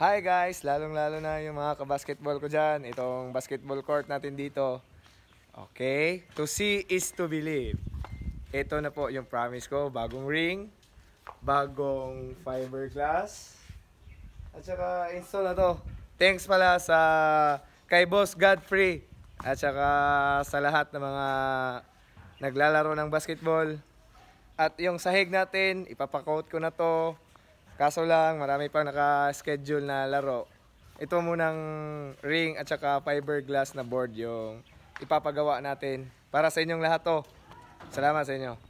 Hi guys! Lalong-lalo na yung mga kabasketball ko dyan. Itong basketball court natin dito. Okay? To see is to believe. Ito na po yung promise ko. Bagong ring, bagong fiberglass, at saka install na to. Thanks pala sa kay Boss Godfrey at saka sa lahat ng mga naglalaro ng basketball. At yung sahig natin, ipapakout ko na to. Kaso lang, marami pang naka-schedule na laro. Ito munang ring at saka fiberglass na board yung ipapagawa natin para sa inyong lahat to. Salamat sa inyo.